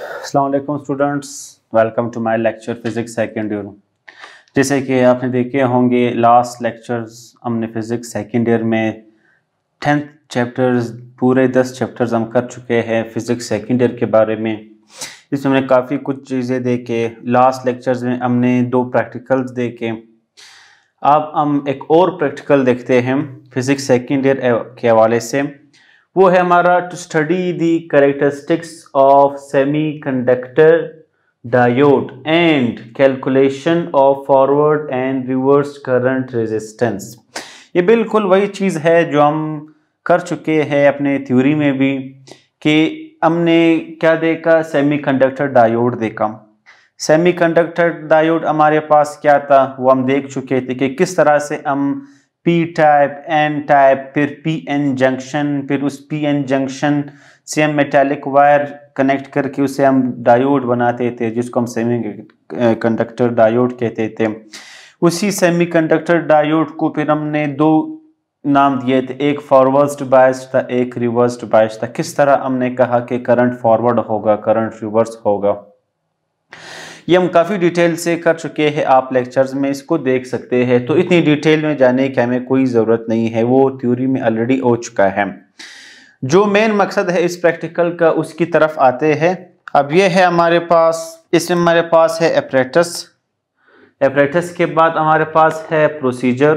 अल्लाम students welcome to my lecture physics second year जैसे कि आपने देखे होंगे लास्ट लेक्चर्स हमने फिज़िक्स सेकेंड ईयर में टेंथ चैप्टर्स पूरे दस चैप्टर्स हम कर चुके हैं फिज़िक्स सेकेंड ईयर के बारे में इसमें हमने काफ़ी कुछ चीज़ें देखे लास्ट लेक्चर्स में हमने दो प्रैक्टिकल्स देखे अब हम एक और प्रैक्टिकल देखते हैं फिज़िक्स सेकेंड ईयर के हवाले से वो है हमारा to study the characteristics of semiconductor diode and calculation of forward and reverse current resistance ये बिल्कुल वही चीज़ है जो हम कर चुके हैं अपने थ्योरी में भी कि हमने क्या देखा सेमीकंडक्टर डायोड देखा सेमीकंडक्टर डायोड हमारे पास क्या था वो हम देख चुके थे कि किस तरह से हम पी टाइप एन टाइप फिर पी एन जंक्शन फिर उस पी एन जंक्शन से हम मेटेलिक वायर कनेक्ट करके उसे हम डायोड बनाते थे जिसको हम सेमी कंडक्टर डायोड कहते थे उसी सेमी कंडक्टर डायोड को फिर हमने दो नाम दिए थे एक फॉरवर्ड बायस था एक रिवर्स्ड बायस था किस तरह हमने कहा कि करंट फॉरवर्ड होगा करंट रिवर्स होगा ये हम काफ़ी डिटेल से कर चुके हैं आप लेक्चर्स में इसको देख सकते हैं तो इतनी डिटेल में जाने की हमें कोई ज़रूरत नहीं है वो थ्योरी में ऑलरेडी हो चुका है जो मेन मकसद है इस प्रैक्टिकल का उसकी तरफ आते हैं अब ये है हमारे पास इसमें हमारे पास है एपरेटस एपरेटस के बाद हमारे पास है प्रोसीजर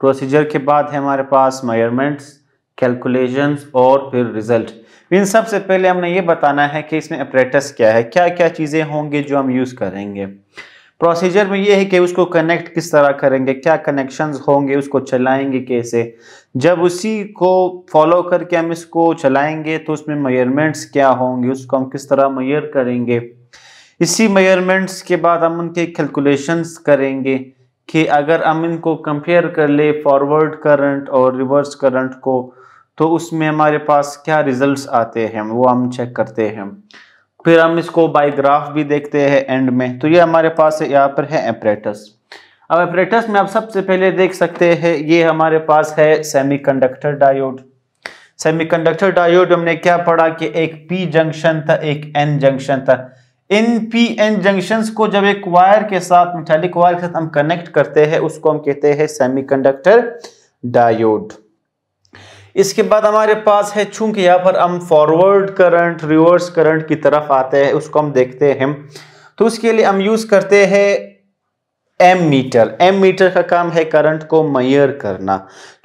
प्रोसीजर के बाद है हमारे पास मेयरमेंट्स कैलकुलेशंस और फिर रिजल्ट इन सबसे पहले हमने ये बताना है कि इसमें अप्रेटस क्या है क्या क्या चीज़ें होंगी जो हम यूज़ करेंगे प्रोसीजर में ये है कि उसको कनेक्ट किस तरह करेंगे क्या कनेक्शंस होंगे उसको चलाएंगे कैसे जब उसी को फॉलो करके हम इसको चलाएंगे तो उसमें मेयरमेंट्स क्या होंगे उसको हम किस तरह मयर करेंगे इसी मेयरमेंट्स के बाद हम उनके कैलकुलेशंस करेंगे कि अगर हम इनको कंपेयर कर ले फॉरवर्ड करंट और रिवर्स करंट को तो उसमें हमारे पास क्या रिजल्ट्स आते हैं वो हम चेक करते हैं फिर हम इसको बायोग्राफ भी देखते हैं एंड में तो ये हमारे पास यहाँ पर है एपरेटस अब एपरेटस में आप सबसे पहले देख सकते हैं ये हमारे पास है सेमीकंडक्टर डायोड सेमीकंडक्टर डायोड हमने क्या पढ़ा कि एक पी जंक्शन था एक एन जंक्शन था इन पी एन जंक्शन को जब एक वायर के साथ मिठाली वायर के साथ हम कनेक्ट करते हैं उसको हम कहते हैं कंडक्टर डायोड इसके बाद हमारे पास है चूंकि यहाँ पर हम फॉरवर्ड करंट रिवर्स करंट की तरफ आते हैं उसको हम देखते हैं तो उसके लिए हम यूज़ करते हैं एम मीटर एम मीटर का काम है करंट को मैयर करना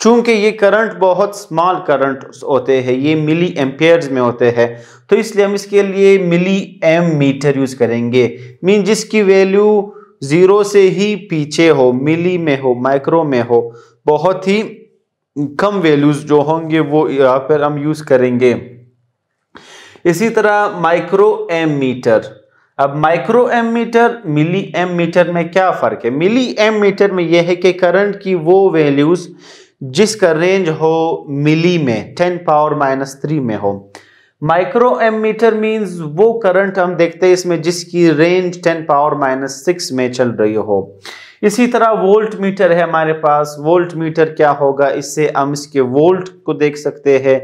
चूंकि ये करंट बहुत स्मॉल करंट होते हैं ये मिली एम्पेयर में होते हैं तो इसलिए हम इसके लिए मिली एम मीटर यूज़ करेंगे मीन जिसकी वैल्यू ज़ीरो से ही पीछे हो मिली में हो माइक्रो में हो बहुत ही कम वैल्यूज़ जो होंगे वो यहाँ पर हम यूज़ करेंगे इसी तरह माइक्रो एम मीटर अब microammeter milliammeter में क्या फ़र्क है मिली एम मीटर में यह है कि करंट की वो वैल्यूज़ जिसका रेंज हो मिली में टेन पावर माइनस थ्री में हो माइक्रो एम मीटर मीन्स वो करंट हम देखते हैं इसमें जिसकी range ten power minus six में चल रही हो इसी तरह वोल्ट मीटर है हमारे पास वोल्ट मीटर क्या होगा इससे हम इसके वोल्ट को देख सकते हैं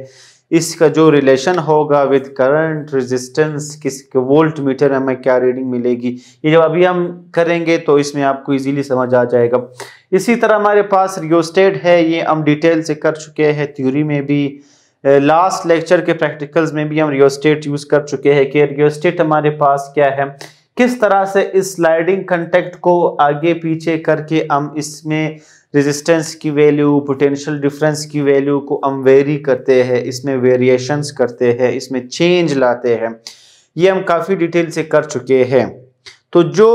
इसका जो रिलेशन होगा विद करंट रेजिस्टेंस किसके वोल्ट मीटर हमें क्या रीडिंग मिलेगी ये जब अभी हम करेंगे तो इसमें आपको इजीली समझ आ जाएगा इसी तरह हमारे पास रियोस्टेट है ये हम डिटेल से कर चुके हैं थ्योरी में भी लास्ट लेक्चर के प्रैक्टिकल्स में भी हम रियोस्टेट यूज़ कर चुके हैं कि रियोस्टेट हमारे पास क्या है किस तरह से इस स्लाइडिंग कंटेक्ट को आगे पीछे करके हम इसमें रेजिस्टेंस की वैल्यू पोटेंशियल डिफरेंस की वैल्यू को हम वेरी करते हैं इसमें वेरिएशंस करते हैं इसमें चेंज लाते हैं ये हम काफ़ी डिटेल से कर चुके हैं तो जो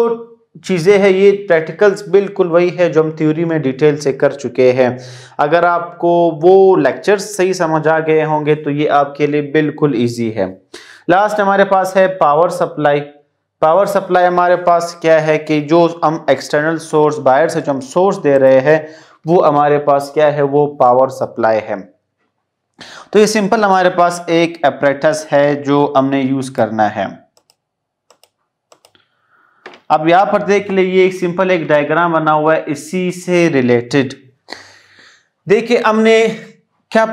चीज़ें हैं ये प्रैक्टिकल्स बिल्कुल वही है जो हम थ्योरी में डिटेल से कर चुके हैं अगर आपको वो लेक्चर्स सही समझ आ गए होंगे तो ये आपके लिए बिल्कुल ईजी है लास्ट हमारे पास है पावर सप्लाई पावर सप्लाई हमारे पास क्या है कि जो हम एक्सटर्नल सोर्स बाहर से जो हम सोर्स दे रहे हैं वो हमारे पास क्या है वो पावर सप्लाई है तो ये सिंपल हमारे पास एक अप्रेटस है जो हमने यूज करना है अब यहां पर देख लीजिए एक सिंपल एक डायग्राम बना हुआ है इसी से रिलेटेड देखिए हमने क्या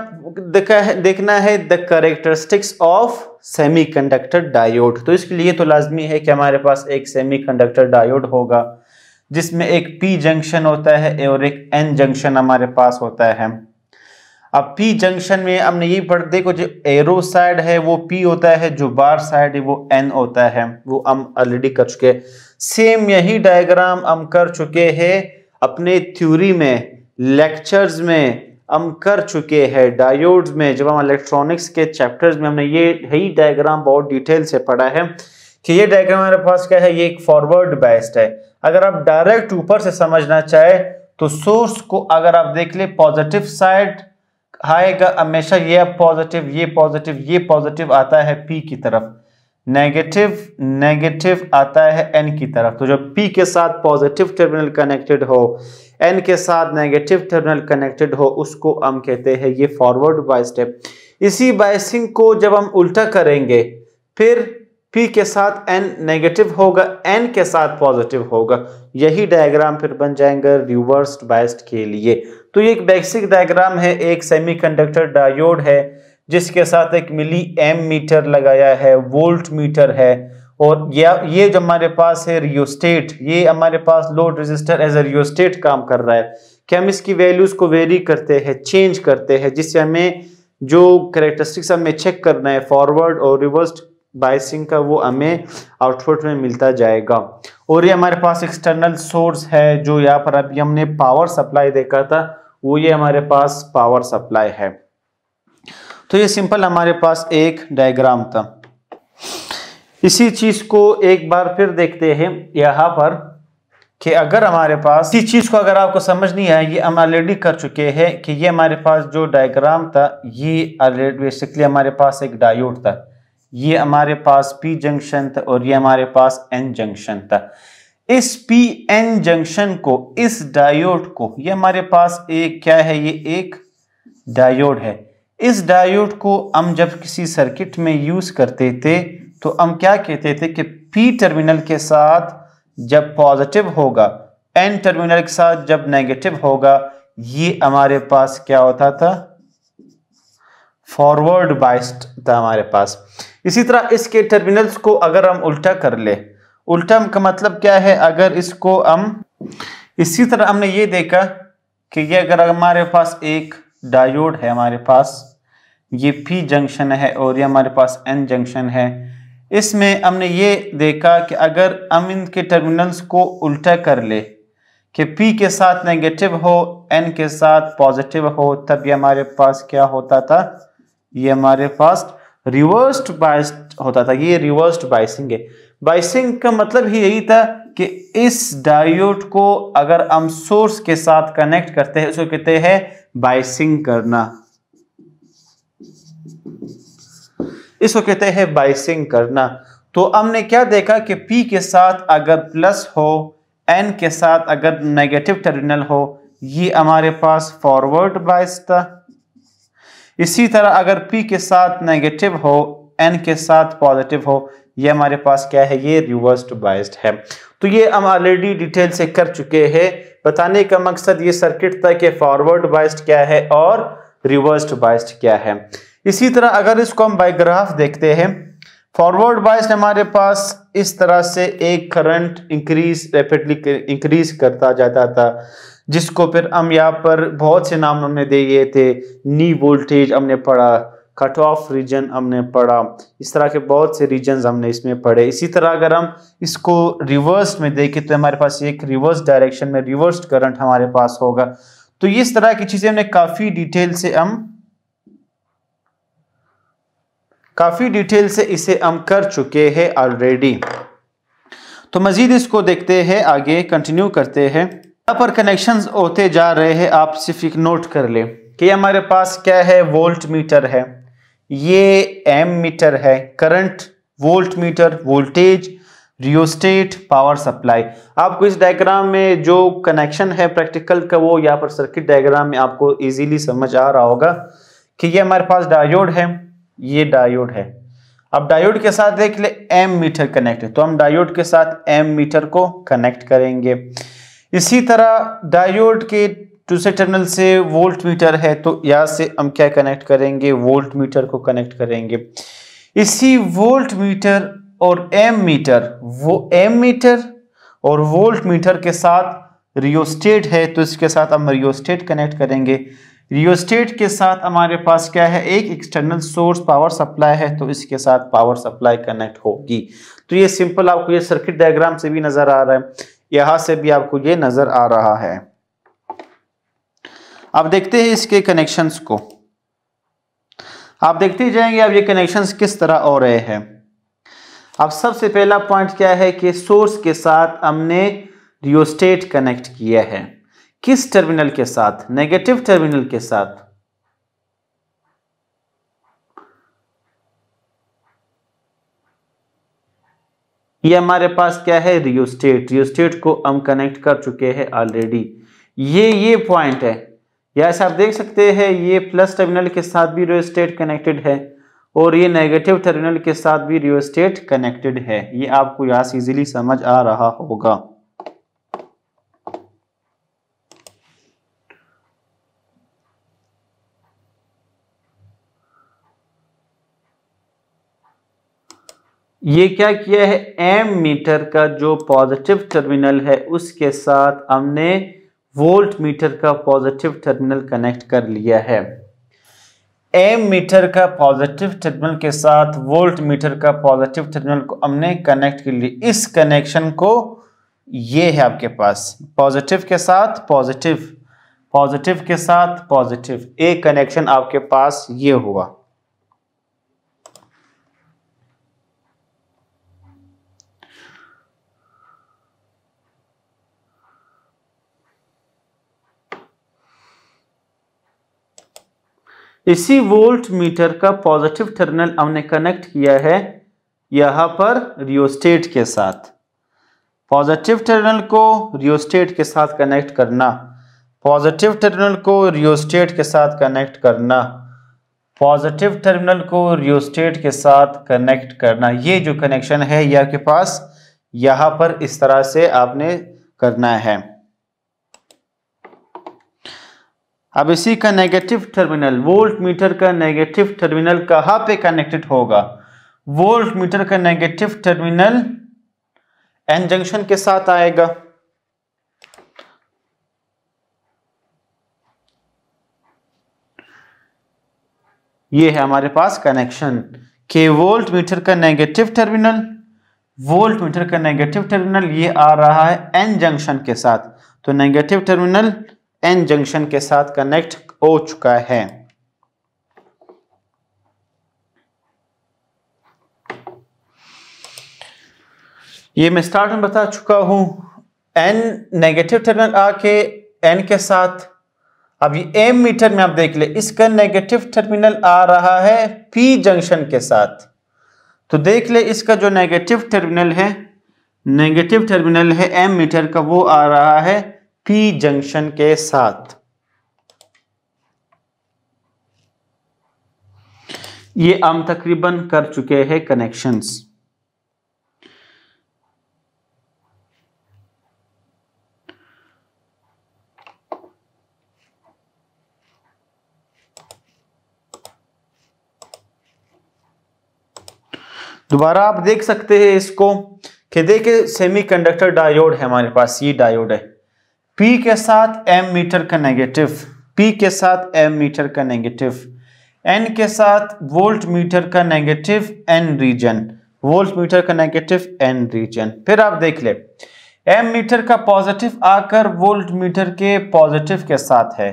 देखा है देखना है the characteristics of semiconductor diode तो इसके लिए तो लाजमी है कि हमारे पास एक सेमीकंडक्टर डायोड होगा जिसमें एक पी जंक्शन होता है और एक एन जंक्शन हमारे पास होता है अब पी जंक्शन में हमने ये पढ़ देखो जो एरो साइड है वो पी होता है जो बार साइड है वो एन होता है वो हम ऑलरेडी कर चुके सेम यही डायग्राम हम कर चुके हैं अपने थ्योरी में लेक्चर्स में हम कर चुके हैं डायोड्स में जब हम इलेक्ट्रॉनिक्स के चैप्टर्स में हमने ये ही डायग्राम बहुत डिटेल से पढ़ा है कि ये डायग्राम हमारे पास क्या है ये एक फॉरवर्ड बेस्ड है अगर आप डायरेक्ट ऊपर से समझना चाहे तो सोर्स को अगर आप देख ले पॉजिटिव साइड आएगा हमेशा ये पॉजिटिव ये पॉजिटिव ये पॉजिटिव आता है पी की तरफ नेगेटिव नेगेटिव आता है एन की तरफ तो जब पी के साथ पॉजिटिव टर्मिनल कनेक्टेड हो एन के साथ नेगेटिव टर्मिनल कनेक्टेड हो उसको हम कहते हैं ये फॉरवर्ड बाय स्टेप इसी बायसिंग को जब हम उल्टा करेंगे फिर पी के साथ एन नेगेटिव होगा एन के साथ पॉजिटिव होगा यही डायग्राम फिर बन जाएंगे रिवर्स बाइस्ट के लिए तो ये एक बेसिक डायग्राम है एक कंडक्टर डायोड है जिसके साथ एक मिली एम मीटर लगाया है वोल्ट मीटर है और या ये जो हमारे पास है रियोस्टेट ये हमारे पास load register as a rheostat काम कर रहा है कि हम इसकी वैल्यूज़ को वेरी करते हैं चेंज करते हैं जिससे हमें जो करेक्टरिस्टिक्स हमें चेक करना है फॉरवर्ड और रिवर्स बाइसिंग का वो हमें आउटपुट में मिलता जाएगा और ये हमारे पास एक्सटर्नल सोर्स है जो यहाँ पर अभी हमने पावर सप्लाई देखा था वो ये हमारे पास पावर सप्लाई है तो ये सिंपल हमारे पास एक डायग्राम था इसी चीज को एक बार फिर देखते हैं यहां पर कि अगर हमारे पास इसी चीज़ को अगर आपको समझ नहीं आए ये हम ऑलरेडी कर चुके हैं कि ये हमारे पास जो डायग्राम था ये ऑलरेडी बेसिकली हमारे पास एक डायोड था ये हमारे पास पी जंक्शन था और ये हमारे पास एन जंक्शन था इस पी एन जंक्शन को इस डायोड को ये हमारे पास एक क्या है ये एक डायोड है इस डायोड को हम जब किसी सर्किट में यूज़ करते थे तो हम क्या कहते थे कि पी टर्मिनल के साथ जब पॉजिटिव होगा एन टर्मिनल के साथ जब नेगेटिव होगा ये हमारे पास क्या होता था फॉरवर्ड बाइस्ट था हमारे पास इसी तरह इसके टर्मिनल्स को अगर हम उल्टा कर ले उल्टा का मतलब क्या है अगर इसको हम इसी तरह हमने ये देखा कि ये अगर हमारे पास एक डायोड है हमारे पास ये पी जंक्शन है और ये हमारे पास एन जंक्शन है इसमें हमने ये देखा कि अगर हम इनके टर्मिनल्स को उल्टा कर ले कि पी के साथ नेगेटिव हो एन के साथ पॉजिटिव हो तब ये हमारे पास क्या होता था ये हमारे पास रिवर्स्ड बाइस्ड होता था ये रिवर्स्ड बाइसिंग है बाइसिंग का मतलब ही यही था कि इस डायोड को अगर हम सोर्स के साथ कनेक्ट करते हैं उसको कहते हैं बाइसिंग करना इसको कहते हैं बाइसिंग करना तो हमने क्या देखा कि पी के साथ अगर प्लस हो एन के साथ अगर नेगेटिव टर्मिनल हो ये हमारे पास फॉरवर्ड बाइस था इसी तरह अगर पी के साथ नेगेटिव हो एन के साथ पॉजिटिव हो ये हमारे पास क्या है ये रिवर्स्ड बायस्ड है तो ये हम ऑलरेडी डिटेल से कर चुके हैं बताने का मकसद ये सर्किट था कि फॉरवर्ड बाइस्ड क्या है और रिवर्स्ड बाइस्ड क्या है इसी तरह अगर इसको हम बायोग्राफ देखते हैं फॉरवर्ड बाइस्ड हमारे पास इस तरह से एक करंट इंक्रीज रेपिडली इंक्रीज करता जाता था जिसको फिर हम यहाँ पर बहुत से नाम हमने दिए थे नी वोल्टेज हमने पढ़ा कट ऑफ रीजन हमने पढ़ा इस तरह के बहुत से रीजन हमने इसमें पढ़े इसी तरह अगर हम इसको रिवर्स में देखें तो हमारे पास एक रिवर्स डायरेक्शन में रिवर्स करंट हमारे पास होगा तो इस तरह की चीज़ें हमने काफ़ी डिटेल से हम काफ़ी डिटेल से इसे हम कर चुके हैं ऑलरेडी तो मज़ीद इसको देखते हैं आगे कंटिन्यू करते हैं यहाँ पर कनेक्शन होते जा रहे हैं आप सिर्फ एक नोट कर ले कि हमारे पास क्या है वोल्ट मीटर है ये एम मीटर है current voltmeter voltage rheostat power supply आपको इस डायग्राम में जो कनेक्शन है प्रैक्टिकल का वो यहाँ पर सर्किट डायग्राम में आपको इजीली समझ आ रहा होगा कि ये हमारे पास डायोड है ये डायोड है अब डायोड के साथ देख ले एम मीटर कनेक्ट है तो हम डायोड के साथ एम मीटर को कनेक्ट करेंगे इसी तरह डायोड के से टर्मिनल से वोल्ट मीटर है तो यहाँ से हम क्या कनेक्ट करेंगे वोल्ट मीटर को कनेक्ट करेंगे इसी वोल्ट मीटर और एम मीटर वो एम मीटर और वोल्ट मीटर के साथ रियोस्टेट है तो इसके साथ हम रियोस्टेट कनेक्ट करेंगे रियोस्टेट के साथ हमारे पास क्या है एक एक्सटर्नल सोर्स पावर सप्लाई है तो इसके साथ पावर सप्लाई कनेक्ट होगी तो ये सिंपल आपको ये सर्किट डायग्राम से भी नज़र आ रहा है यहाँ से भी आपको ये नज़र आ रहा है अब देखते हैं इसके कनेक्शंस को आप देखते जाएंगे अब ये कनेक्शंस किस तरह हो रहे हैं अब सबसे पहला पॉइंट क्या है कि सोर्स के साथ हमने रियोस्टेट कनेक्ट किया है किस टर्मिनल के साथ नेगेटिव टर्मिनल के साथ ये हमारे पास क्या है रियोस्टेट रियोस्टेट को हम कनेक्ट कर चुके हैं ऑलरेडी ये ये पॉइंट है या ऐसा आप देख सकते हैं ये प्लस टर्मिनल के साथ भी स्टेट कनेक्टेड है और ये नेगेटिव टर्मिनल के साथ भी स्टेट कनेक्टेड है ये आपको यहाँ से इजिली समझ आ रहा होगा ये क्या किया है एम मीटर का जो पॉजिटिव टर्मिनल है उसके साथ हमने वोल्ट मीटर का पॉजिटिव टर्मिनल कनेक्ट कर लिया है एम मीटर का पॉजिटिव टर्मिनल के साथ वोल्ट मीटर का पॉजिटिव टर्मिनल को हमने कनेक्ट कर लिया इस कनेक्शन को ये है आपके पास पॉजिटिव के साथ पॉजिटिव पॉजिटिव के साथ पॉजिटिव एक कनेक्शन आपके पास ये हुआ इसी वोल्ट मीटर का पॉजिटिव टर्मिनल हमने कनेक्ट किया है यहाँ पर रियोस्टेट के साथ पॉजिटिव टर्मिनल को रियोस्टेट के साथ कनेक्ट करना पॉजिटिव टर्मिनल को रियोस्टेट के साथ कनेक्ट करना पॉजिटिव टर्मिनल को रियोस्टेट के साथ कनेक्ट करना ये जो कनेक्शन है यह आपके पास यहाँ पर इस तरह से आपने करना है अब इसी का नेगेटिव टर्मिनल वोल्ट मीटर का नेगेटिव टर्मिनल कहाँ पे कनेक्टेड होगा वोल्ट मीटर का नेगेटिव टर्मिनल एन जंक्शन के साथ आएगा ये है हमारे पास कनेक्शन के वोल्ट मीटर का नेगेटिव टर्मिनल वोल्ट मीटर का नेगेटिव टर्मिनल ये आ रहा है एन जंक्शन के साथ तो नेगेटिव टर्मिनल एन जंक्शन के साथ कनेक्ट हो चुका है ये मैं स्टार्ट में बता चुका हूं एन नेगेटिव टर्मिनल आके एन के साथ अब ये एम मीटर में आप देख ले इसका नेगेटिव टर्मिनल आ रहा है पी जंक्शन के साथ तो देख ले इसका जो नेगेटिव टर्मिनल है नेगेटिव टर्मिनल है एम मीटर का वो आ रहा है पी जंक्शन के साथ ये हम तकरीबन कर चुके हैं कनेक्शंस दोबारा आप देख सकते हैं इसको कि देखिए सेमीकंडक्टर डायोड है हमारे पास ये डायोड है P के साथ m मीटर का नेगेटिव P के साथ m मीटर का नेगेटिव n के साथ वोल्ट मीटर का negative n region voltmeter का नेगेटिव n रीजन फिर आप देख ले एम मीटर का पॉजिटिव आकर वोल्ट मीटर के पॉजिटिव के साथ है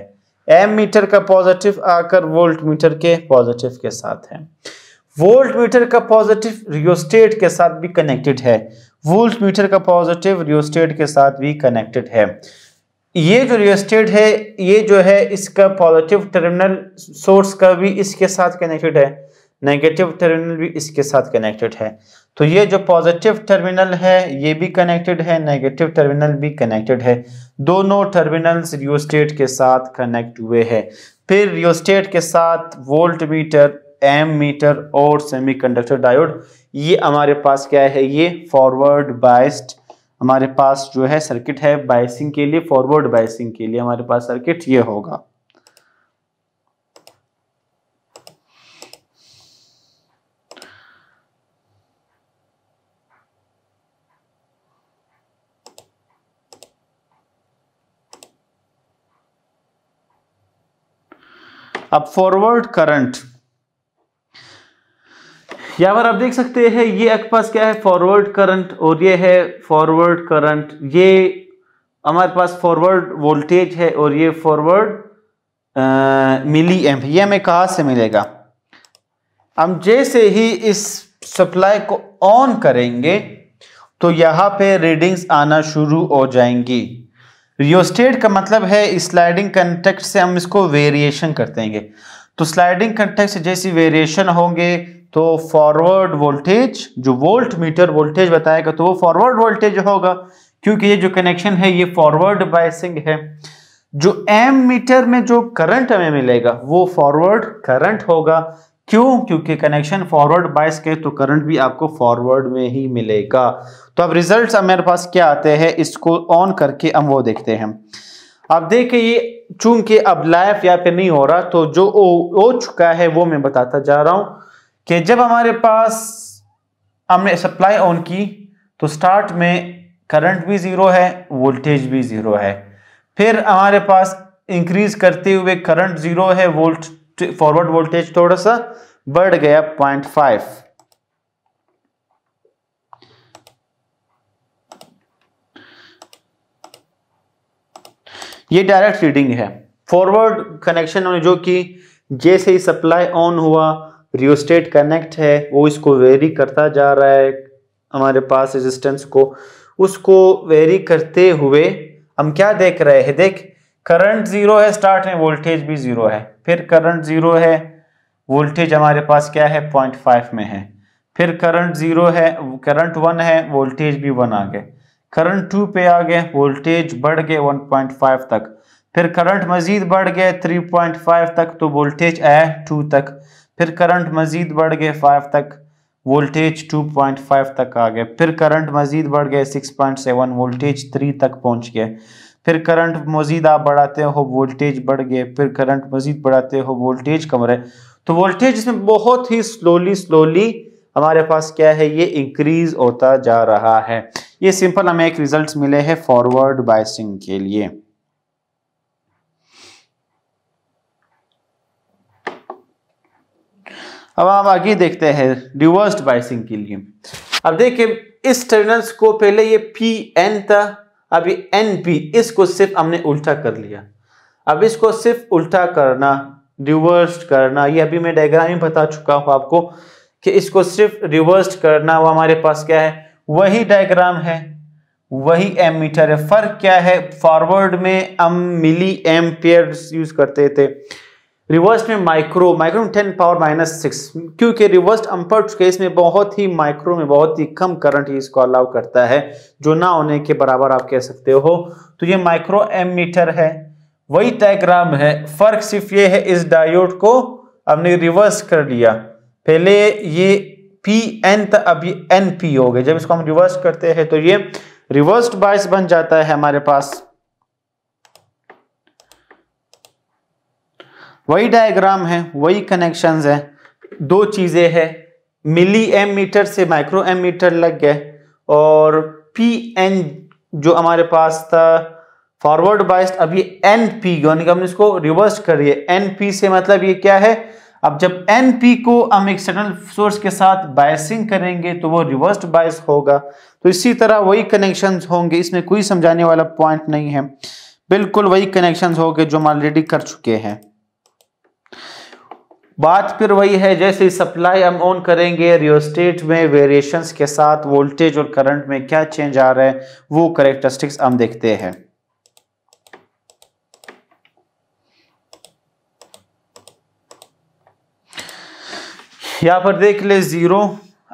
एम मीटर का पॉजिटिव आकर वोल्ट मीटर के पॉजिटिव के साथ है वोल्ट मीटर का पॉजिटिव रियोस्टेट के साथ भी कनेक्टेड है वोल्ट मीटर का पॉजिटिव रियोस्टेट के साथ भी कनेक्टेड है ये जो रियल स्टेट है ये जो है इसका पॉजिटिव टर्मिनल सोर्स का भी इसके साथ कनेक्टेड है नेगेटिव टर्मिनल भी इसके साथ कनेक्टेड है तो ये जो पॉजिटिव टर्मिनल है ये भी कनेक्टेड है नेगेटिव टर्मिनल भी कनेक्टेड है दोनों टर्मिनल्स रियोस्टेट के साथ कनेक्ट हुए हैं फिर रियोस्टेट के साथ वोल्ट मीटर एम मीटर और सेमीकंडक्टर डायोड ये हमारे पास क्या है ये फॉरवर्ड बाइस्ड हमारे पास जो है सर्किट है बायसिंग के लिए फॉरवर्ड बायसिंग के लिए हमारे पास सर्किट ये होगा अब फॉरवर्ड करंट यहाँ पर आप देख सकते हैं ये आपके पास क्या है फॉरवर्ड करंट और ये है फॉरवर्ड करंट ये हमारे पास फॉरवर्ड वोल्टेज है और ये फॉरवर्ड मिली एम्प ये हमें कहाँ से मिलेगा हम जैसे ही इस सप्लाई को ऑन करेंगे तो यहाँ पे रीडिंग्स आना शुरू हो जाएंगी रियोस्टेट का मतलब है स्लाइडिंग कंटेक्ट से हम इसको वेरिएशन कर देंगे तो स्लाइडिंग कंटेक्ट से जैसी वेरिएशन होंगे तो फॉरवर्ड वोल्टेज जो वोल्ट मीटर वोल्टेज बताएगा तो वो फॉरवर्ड वोल्टेज होगा क्योंकि ये जो कनेक्शन है ये फॉरवर्ड बायसिंग है जो एम मीटर में जो करंट हमें मिलेगा वो फॉरवर्ड करंट होगा क्यों क्योंकि कनेक्शन फॉरवर्ड बायस के तो करंट भी आपको फॉरवर्ड में ही मिलेगा तो अब रिजल्ट्स अब मेरे पास क्या आते हैं इसको ऑन करके हम वो देखते हैं अब देखिए ये चूंकि अब लाइफ यहाँ पे नहीं हो रहा तो जो हो चुका है वो मैं बताता जा रहा हूं कि जब हमारे पास हमने सप्लाई ऑन की तो स्टार्ट में करंट भी ज़ीरो है वोल्टेज भी ज़ीरो है फिर हमारे पास इंक्रीज करते हुए करंट ज़ीरो है वोल्ट फॉरवर्ड वोल्टेज थोड़ा सा बढ़ गया पॉइंट फाइव ये डायरेक्ट रीडिंग है फॉरवर्ड कनेक्शन जो कि जैसे ही सप्लाई ऑन हुआ रियोस्टेट कनेक्ट है वो इसको वेरी करता जा रहा है हमारे पास रेजिस्टेंस को उसको वेरी करते हुए हम क्या देख रहे हैं देख करंट ज़ीरो है स्टार्ट में वोल्टेज भी ज़ीरो है फिर करंट ज़ीरो है वोल्टेज हमारे पास क्या है पॉइंट फाइव में है फिर करंट ज़ीरो है करंट वन है वोल्टेज भी वन आ गए करंट टू पे आ गए वोल्टेज बढ़ गए वन पॉइंट फाइव तक फिर करंट मज़ीद बढ़ गए थ्री पॉइंट फाइव तक तो वोल्टेज आया टू तक फिर करंट मजीद बढ़ गए फाइव तक वोल्टेज 2.5 तक आ गए फिर करंट मजीद बढ़ गए 6.7 वोल्टेज 3 तक पहुंच गए फिर करंट मजीद आप बढ़ाते हो वोल्टेज बढ़ गए फिर करंट मजीद बढ़ाते हो वोल्टेज कम रहे तो वोल्टेज इसमें बहुत ही स्लोली स्लोली हमारे पास क्या है ये इंक्रीज होता जा रहा है ये सिंपल हमें एक रिजल्ट मिले हैं फॉरवर्ड बायसिंग के लिए अब हम आगे देखते हैं रिवर्स्ड बाइसिंग के लिए अब देखिए इस टर्मिनल्स को पहले ये पी एन था अभी एन पी इसको सिर्फ हमने उल्टा कर लिया अब इसको सिर्फ उल्टा करना रिवर्स करना ये अभी मैं डायग्राम ही बता चुका हूँ आपको कि इसको सिर्फ रिवर्स करना वो हमारे पास क्या है वही डायग्राम है वही एम मीटर है फर्क क्या है फॉरवर्ड में हम मिली एम्पियर यूज करते थे रिवर्स में माइक्रो माइक्रो में टेन पावर माइनस सिक्स क्योंकि रिवर्स अम्पर्ट केस में बहुत ही माइक्रो में बहुत ही कम करंट इसको अलाउ करता है जो ना होने के बराबर आप कह सकते हो तो ये माइक्रो एम मीटर है वही टाइग्राम है फर्क सिर्फ ये है इस डायोड को हमने रिवर्स कर लिया पहले ये पी एन था अभी एन पी हो गए जब इसको हम रिवर्स करते हैं तो ये रिवर्स बायस बन जाता है हमारे पास वही डायग्राम है वही कनेक्शंस है दो चीज़ें हैं मिली एम मीटर से माइक्रो एम मीटर लग गए और पी एन जो हमारे पास था फॉरवर्ड बाइस्ट अब ये एन पी यानी कि हमने इसको रिवर्स करिए एन पी से मतलब ये क्या है अब जब एन पी को हम एक्सटर्नल सोर्स के साथ बायसिंग करेंगे तो वो रिवर्स्ड बायस होगा तो इसी तरह वही कनेक्शन होंगे इसमें कोई समझाने वाला पॉइंट नहीं है बिल्कुल वही कनेक्शन होंगे जो हम ऑलरेडी कर चुके हैं बात फिर वही है जैसे सप्लाई हम ऑन करेंगे रियोस्टेट में वेरिएशंस के साथ वोल्टेज और करंट में क्या चेंज आ रहा है वो करेक्टरिस्टिक्स हम देखते हैं यहां पर देख ले जीरो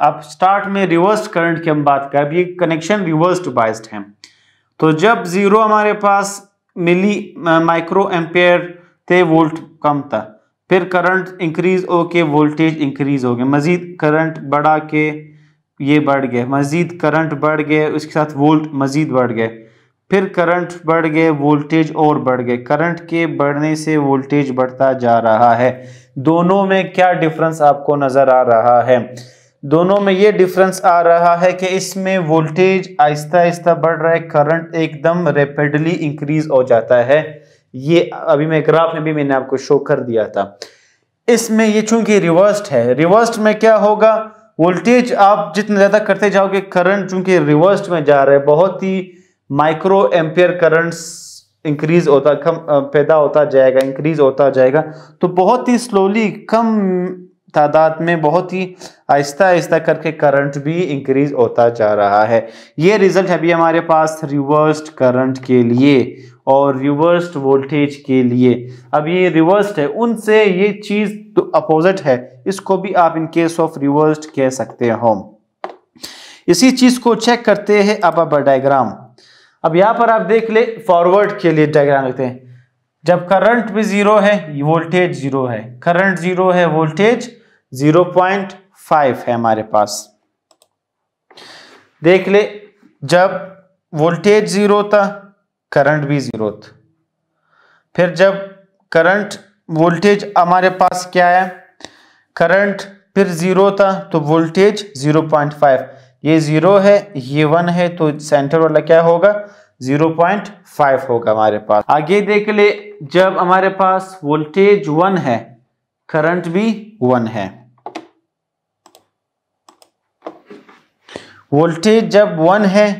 आप स्टार्ट में रिवर्स करंट की हम बात करें अब ये कनेक्शन रिवर्स बाइस्ड है तो जब जीरो हमारे पास मिली माइक्रो एम्पेयर थे वोल्ट कम था फिर करंट इंक्रीज हो के वोल्टेज इंक्रीज हो गया मज़ीद करंट बढ़ा के ये बढ़ गए मज़ीद करंट बढ़ गए उसके साथ वोल्ट मज़ीद बढ़ गए फिर करंट बढ़ गए वोल्टेज और बढ़ गए करंट के बढ़ने से वोल्टेज बढ़ता जा रहा है दोनों में क्या डिफरेंस आपको नज़र आ रहा है दोनों में ये डिफरेंस आ रहा है कि इसमें वोल्टेज आहिस्ता आहिस्ता बढ़ रहा है करंट एकदम रेपिडली इंक्रीज हो जाता है ये अभी मैं ग्राफ में भी मैंने आपको शो कर दिया था इसमें ये चूंकि रिवर्स्ड है रिवर्स्ड में क्या होगा वोल्टेज आप जितना ज़्यादा करते जाओगे करंट चूंकि रिवर्स्ड में जा रहे हैं बहुत ही माइक्रो एम्पियर करंट्स इंक्रीज होता कम पैदा होता जाएगा इंक्रीज होता जाएगा तो बहुत ही स्लोली कम तादाद में बहुत ही आहिस्ता आहिस्ता करके करंट भी इंक्रीज होता जा रहा है ये रिजल्ट अभी हमारे पास रिवर्स्ड करंट के लिए और रिवर्स्ड वोल्टेज के लिए अब ये रिवर्स्ड है उनसे ये चीज़ तो अपोजिट है इसको भी आप इन केस ऑफ रिवर्स्ड कह सकते हो इसी चीज़ को चेक करते हैं अब अब डायग्राम अब यहां पर आप देख ले फॉरवर्ड के लिए डायग्राम लेते हैं जब करंट भी ज़ीरो है वोल्टेज ज़ीरो है करंट ज़ीरो है वोल्टेज ज़ीरो पॉइंट फाइव है हमारे पास देख ले जब वोल्टेज ज़ीरो था करंट भी जीरो फिर जब करंट वोल्टेज हमारे पास क्या है करंट फिर ज़ीरो था तो वोल्टेज ज़ीरो पॉइंट फाइव ये ज़ीरो है ये वन है तो सेंटर वाला क्या होगा ज़ीरो पॉइंट फाइव होगा हमारे पास आगे देख ले जब हमारे पास वोल्टेज वन है करंट भी वन है वोल्टेज जब वन है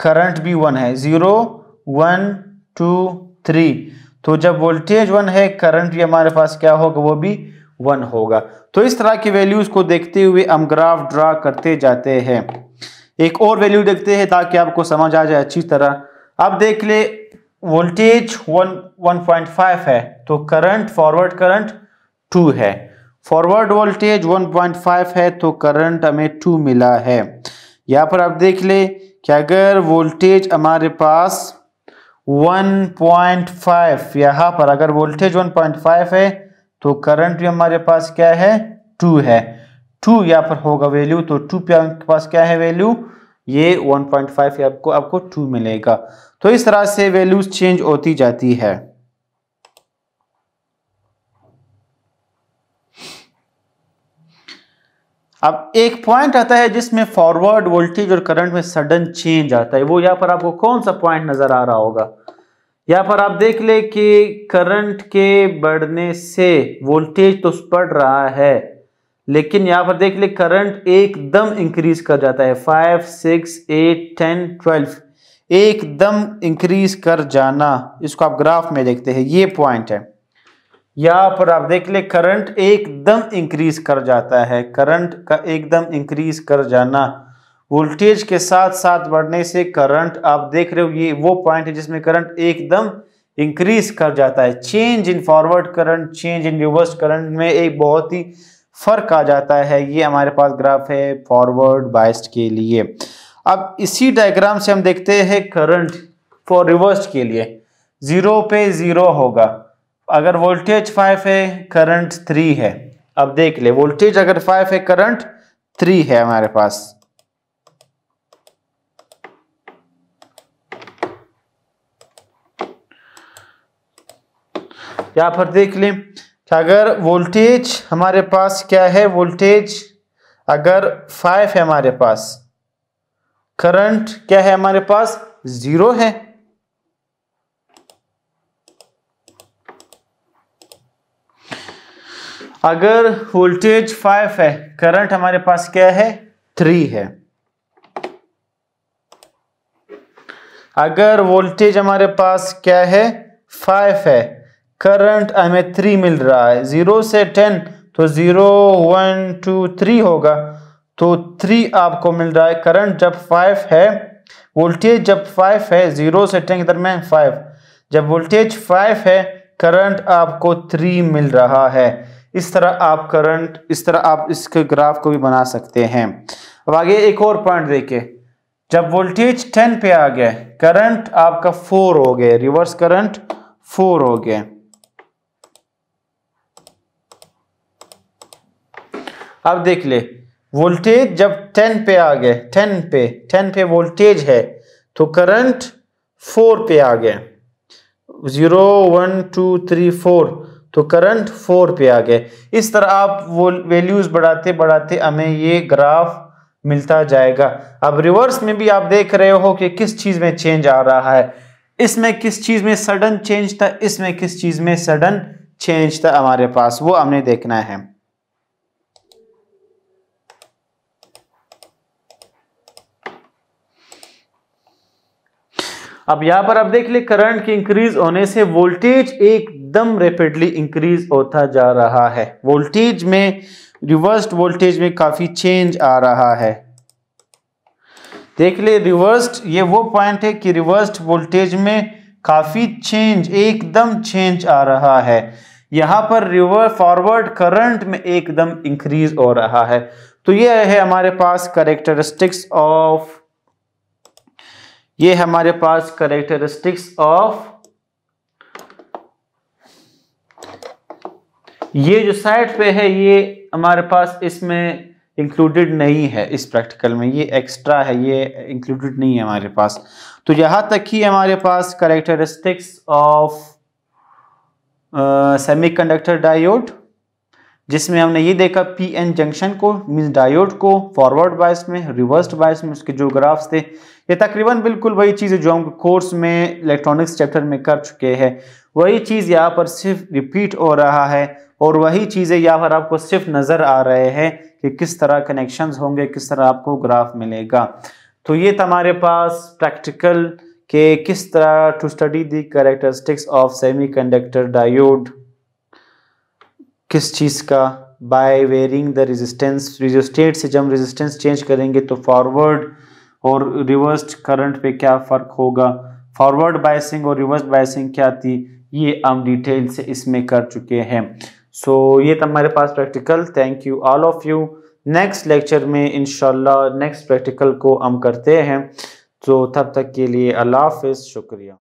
करंट भी वन है ज़ीरो वन टू थ्री तो जब वोल्टेज वन है करंट भी हमारे पास क्या होगा वो भी वन होगा तो इस तरह की वैल्यूज को देखते हुए हम ग्राफ ड्रा करते जाते हैं एक और वैल्यू देखते हैं ताकि आपको समझ आ जाए अच्छी तरह अब देख ले voltage one one point five है तो करंट फॉरवर्ड करंट टू है forward voltage one point five है तो करंट हमें टू मिला है यहाँ पर आप देख ले कि अगर वोल्टेज हमारे पास 1.5 यहाँ पर अगर वोल्टेज 1.5 है तो करंट भी हमारे पास क्या है टू है टू यहाँ पर होगा वैल्यू तो टू पे आपके पास क्या है वैल्यू ये 1.5 आपको आपको टू मिलेगा तो इस तरह से वैल्यूज चेंज होती जाती है अब एक पॉइंट आता है जिसमें फॉरवर्ड वोल्टेज और करंट में सडन चेंज आता है वो यहाँ पर आपको कौन सा पॉइंट नजर आ रहा होगा यहाँ पर आप देख ले कि करंट के बढ़ने से वोल्टेज तो बढ़ रहा है लेकिन यहाँ पर देख ले करंट एकदम इंक्रीज कर जाता है five six eight ten twelve एकदम इंक्रीज कर जाना इसको आप ग्राफ में देखते हैं ये पॉइंट है यहाँ पर आप देख ले करंट एकदम इंक्रीज कर जाता है करंट का एकदम इंक्रीज कर जाना वोल्टेज के साथ साथ बढ़ने से करंट आप देख रहे हो ये वो पॉइंट है जिसमें करंट एकदम इंक्रीज कर जाता है change in forward current change in reverse current में एक बहुत ही फर्क आ जाता है ये हमारे पास ग्राफ है फॉरवर्ड बाइस्ट के लिए अब इसी डायग्राम से हम देखते हैं करंट फॉर रिवर्स के लिए जीरो पे जीरो होगा अगर वोल्टेज फाइव है करंट थ्री है अब देख ले वोल्टेज अगर फाइव है करंट थ्री है हमारे पास या पर देख लें अगर वोल्टेज हमारे पास क्या है वोल्टेज अगर फाइव है हमारे पास करंट क्या है हमारे पास जीरो है अगर वोल्टेज फाइव है करंट हमारे पास क्या है थ्री है अगर वोल्टेज हमारे पास क्या है फाइव है करंट हमें थ्री मिल रहा है ज़ीरो से टेन तो ज़ीरो वन टू थ्री होगा तो थ्री आपको मिल रहा है करंट जब फाइव है वोल्टेज जब फाइव है ज़ीरो से टेन के दरमियान फाइव जब वोल्टेज फाइव है करंट आपको थ्री मिल रहा है इस तरह आप करंट इस तरह आप इसके ग्राफ को भी बना सकते हैं अब आगे एक और पॉइंट देखिए जब वोल्टेज 10 पे आ गया करंट आपका 4 हो गया रिवर्स करंट 4 हो गया अब देख ले वोल्टेज जब 10 पे आ गए 10 पे 10 पे वोल्टेज है तो करंट 4 पे आ गया zero one two three four तो करंट फोर पे आ गए इस तरह आप वो वैल्यूज़ बढ़ाते बढ़ाते हमें ये ग्राफ मिलता जाएगा अब रिवर्स में भी आप देख रहे हो कि किस चीज़ में चेंज आ रहा है इसमें किस चीज़ में सडन चेंज था इसमें किस चीज़ में सडन चेंज था हमारे पास वो हमने देखना है अब यहां पर आप देख ले करंट के इंक्रीज होने से वोल्टेज एकदम रेपिडली इंक्रीज होता जा रहा है वोल्टेज में रिवर्स्ड वोल्टेज में काफी चेंज आ रहा है देख ले रिवर्स्ड ये वो पॉइंट है कि रिवर्स्ड वोल्टेज में काफी चेंज एकदम चेंज आ रहा है यहां पर रिवर्स फॉरवर्ड करंट में एकदम इंक्रीज हो रहा है तो ये है हमारे पास करेक्टरिस्टिक्स ऑफ ये हमारे पास करेक्टरिस्टिक्स ऑफ ये जो साइड पे है ये हमारे पास इसमें इंक्लूडेड नहीं है इस प्रैक्टिकल में ये एक्स्ट्रा है ये इंक्लूडेड नहीं है हमारे पास तो यहां तक ही हमारे पास करेक्टरिस्टिक्स ऑफ सेमीकंडक्टर डायोड जिसमें हमने ये देखा पी एन जंक्शन को मीन डायोड को फॉरवर्ड बायस में रिवर्स्ड बायस में उसके जो ग्राफ्स थे ये तकरीबन बिल्कुल वही चीज़ जो हम कोर्स में इलेक्ट्रॉनिक्स चैप्टर में कर चुके हैं वही चीज़ यहाँ पर सिर्फ रिपीट हो रहा है और वही चीज़ें यहाँ पर आपको सिर्फ नज़र आ रहे हैं कि किस तरह कनेक्शन होंगे किस तरह आपको ग्राफ मिलेगा तो ये तुम्हारे पास प्रैक्टिकल के किस तरह to study the characteristics of conductor diode किस चीज़ का by varying the resistance resistant से जब रेजिस्टेंस चेंज करेंगे तो फॉरवर्ड और रिवर्स करंट पे क्या फ़र्क होगा फॉरवर्ड बायसिंग और रिवर्स बायसिंग क्या थी ये हम डिटेल से इसमें कर चुके हैं सो so, ये था हमारे पास practical thank you all of you next lecture में इन नेक्स्ट प्रैक्टिकल को हम करते हैं तो तब तक के लिए अल्लाह हाफ शुक्रिया